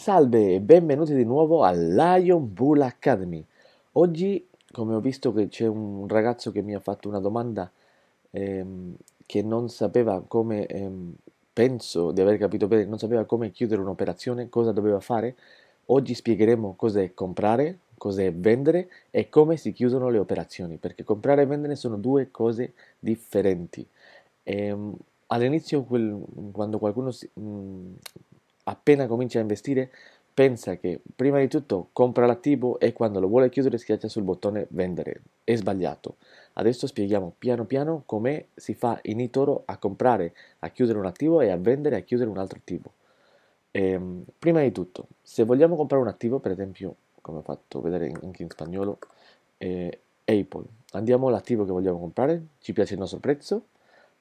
Salve e benvenuti di nuovo a Lion Bull Academy. Oggi, come ho visto che c'è un ragazzo che mi ha fatto una domanda ehm, che non sapeva come, ehm, penso di aver capito bene, non sapeva come chiudere un'operazione, cosa doveva fare, oggi spiegheremo cos'è comprare, cos'è vendere e come si chiudono le operazioni, perché comprare e vendere sono due cose differenti. Ehm, all'inizio, quel, quando qualcuno si, mh, mm, appena comincia a investire, pensa che prima di tutto compra l'attivo e quando lo vuole chiudere schiaccia sul bottone vendere. È sbagliato. Adesso spieghiamo piano piano come si fa in eToro a comprare, a chiudere un attivo e a vendere, a chiudere un altro attivo. Ehm, prima di tutto, se vogliamo comprare un attivo, per esempio, come ho fatto vedere anche in spagnolo, eh, Apple, andiamo all'attivo che vogliamo comprare, ci piace il nostro prezzo,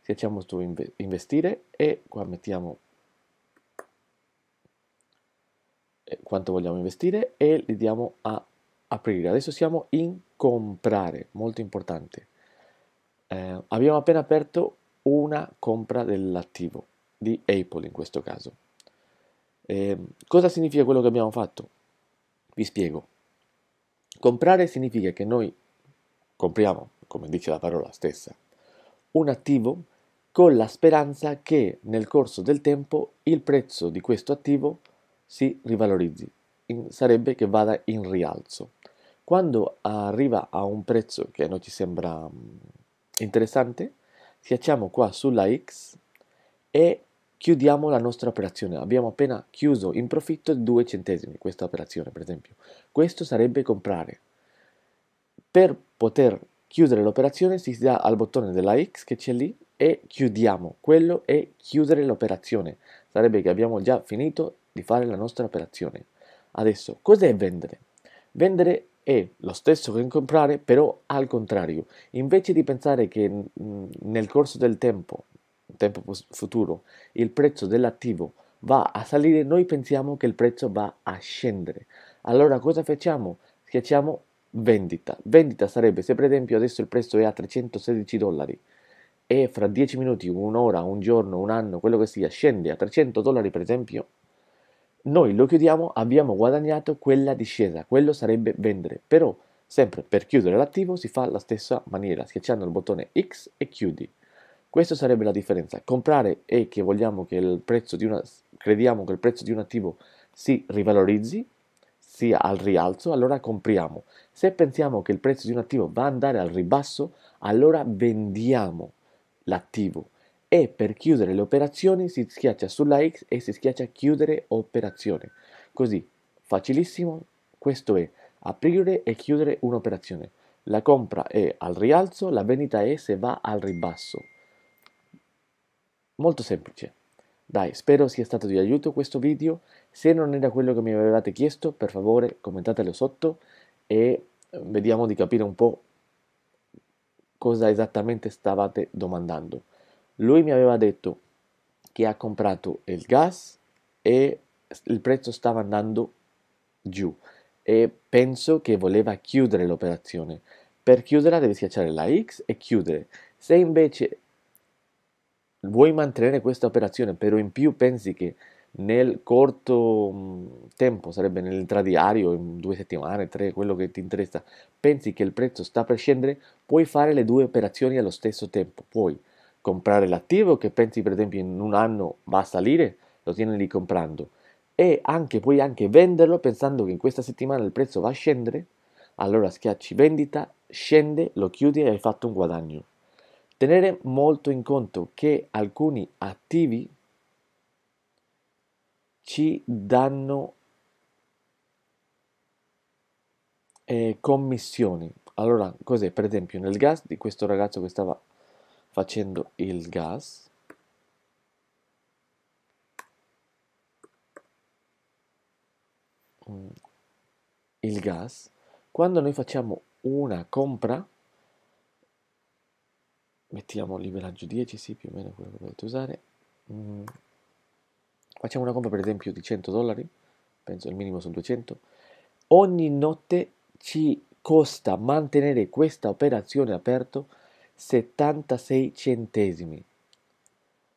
schiacciamo su investire e qua mettiamo Eh, quanto vogliamo investire e li diamo a aprire. Adesso siamo in comprare, molto importante. Eh, abbiamo appena aperto una compra dell'attivo di Apple in questo caso. Eh, cosa significa quello che abbiamo fatto? Vi spiego. Comprare significa che noi compriamo, come dice la parola stessa, un attivo con la speranza che nel corso del tempo il prezzo di questo attivo si rivalorizzi, in, sarebbe che vada in rialzo. Quando arriva a un prezzo che non ci sembra mm, interessante, schiacciamo qua sulla X e chiudiamo la nostra operazione. Abbiamo appena chiuso in profitto 2 centesimi questa operazione, per esempio. Questo sarebbe comprare. Per poter chiudere l'operazione si dà al bottone della X che c'è lì e chiudiamo. Quello è chiudere l'operazione. Sarebbe che abbiamo già finito di fare la nostra operazione. Adesso, cos'è vendere? Vendere è lo stesso che comprare, però al contrario. Invece di pensare che mm, nel corso del tempo, tempo futuro, il prezzo dell'attivo va a salire, noi pensiamo che il prezzo va a scendere. Allora cosa facciamo? Schiacciamo vendita. Vendita sarebbe se per esempio adesso il prezzo è a 316 dollari e fra 10 minuti, un'ora, un giorno, un anno, quello che sia, scende a 300 dollari per esempio, noi lo chiudiamo, abbiamo guadagnato quella discesa, quello sarebbe vendere, però sempre per chiudere l'attivo si fa la stessa maniera, schiacciando il bottone X e chiudi. Questa sarebbe la differenza. Comprare è che vogliamo che il prezzo di una, crediamo che il prezzo di un attivo si rivalorizzi, sia al rialzo, allora compriamo. Se pensiamo che il prezzo di un attivo va ad andare al ribasso, allora vendiamo l'attivo e per chiudere le operazioni si schiaccia sulla X e si schiaccia chiudere operazione. Così, facilissimo, questo è aprire e chiudere un'operazione. La compra è al rialzo, la vendita è se va al ribasso. Molto semplice. Dai, spero sia stato di aiuto questo video. Se non era quello che mi avevate chiesto, per favore commentatelo sotto e eh, vediamo di capire un po' cosa esattamente stavate domandando. Lui mi aveva detto che ha comprato il gas e il prezzo stava andando giù e penso che voleva chiudere l'operazione. Per chiuderla devi schiacciare la X e chiudere. Se invece vuoi mantenere questa operazione, però in più pensi che nel corto mm, tempo, sarebbe nell'intradiario, in due settimane, tre, quello che ti interessa, pensi che il prezzo sta per scendere, puoi fare le due operazioni allo stesso tempo. Puoi comprare l'attivo che pensi per esempio in un anno va a salire, lo tieni lì comprando e anche puoi anche venderlo pensando che in questa settimana il prezzo va a scendere, allora schiacci vendita, scende, lo chiudi e hai fatto un guadagno. Tenere molto in conto che alcuni attivi ci danno eh, commissioni. Allora, cos'è? Per esempio, nel gas di questo ragazzo che stava facendo il gas il gas quando noi facciamo una compra mettiamo liberaggio 10 sì più o meno quello che volete usare mm. facciamo una compra per esempio di 100 dollari penso il minimo sono 200 ogni notte ci costa mantenere questa operazione aperta 76 centesimi.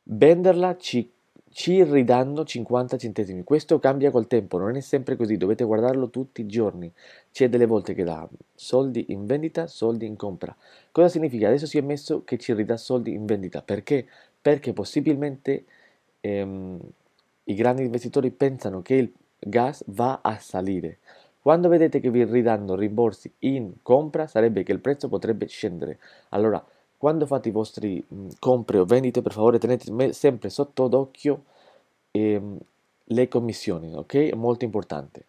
Venderla ci, ci ridanno 50 centesimi. Questo cambia col tempo, non è sempre così, dovete guardarlo tutti i giorni. C'è delle volte che dà soldi in vendita, soldi in compra. Cosa significa? Adesso si è messo che ci ridà soldi in vendita. Perché? Perché possibilmente ehm, i grandi investitori pensano che il gas va a salire. Quando vedete che vi ridanno rimborsi in compra, sarebbe che il prezzo potrebbe scendere. Allora, quando fate i vostri mh, o vendite, per favore tenete sempre sotto d'occhio ehm, le commissioni, ok? È molto importante.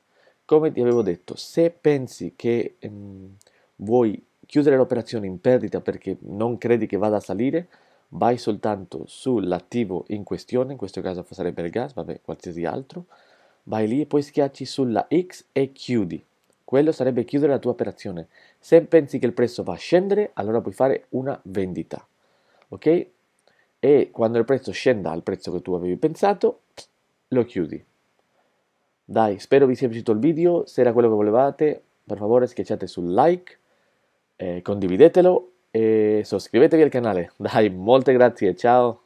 Come ti avevo detto, se pensi che ehm, vuoi chiudere l'operazione in perdita perché non credi che vada a salire, vai soltanto sull'attivo in questione, in questo caso sarebbe il gas, vabbè, qualsiasi altro, vai lì e poi schiacci sulla X e chiudi. Quello sarebbe chiudere la tua operazione. Se pensi che il prezzo va a scendere, allora puoi fare una vendita. Ok? E quando il prezzo scenda al prezzo che tu avevi pensato, lo chiudi. Dai, spero vi sia piaciuto il video. Se era quello che volevate, per favore schiacciate sul like, eh, condividetelo e soiscrivetevi al canale. Dai, molte grazie, ciao!